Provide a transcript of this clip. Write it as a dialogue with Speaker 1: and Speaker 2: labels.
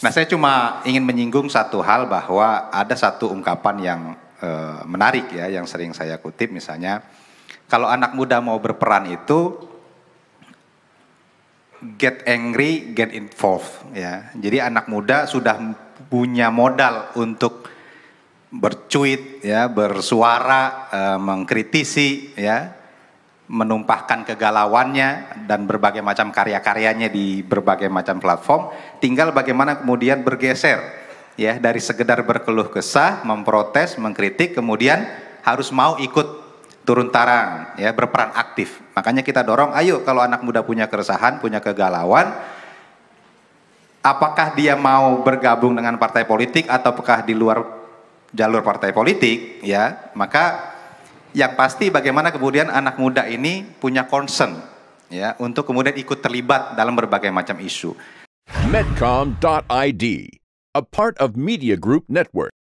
Speaker 1: Nah, saya cuma ingin menyinggung satu hal bahwa ada satu ungkapan yang e, menarik ya, yang sering saya kutip misalnya, kalau anak muda mau berperan itu get angry, get involved ya. Jadi anak muda sudah punya modal untuk bercuit ya, bersuara, e, mengkritisi ya, menumpahkan kegalauannya dan berbagai macam karya-karyanya di berbagai macam platform. Tinggal bagaimana kemudian bergeser ya dari sekedar berkeluh kesah, memprotes, mengkritik, kemudian harus mau ikut turun tarang ya berperan aktif. Makanya kita dorong, ayo kalau anak muda punya keresahan, punya kegalauan, apakah dia mau bergabung dengan partai politik ataukah di luar jalur partai politik ya, maka yang pasti bagaimana kemudian anak muda ini punya concern ya untuk kemudian ikut terlibat dalam berbagai macam isu. Medcom.id, a part of Media Group Network.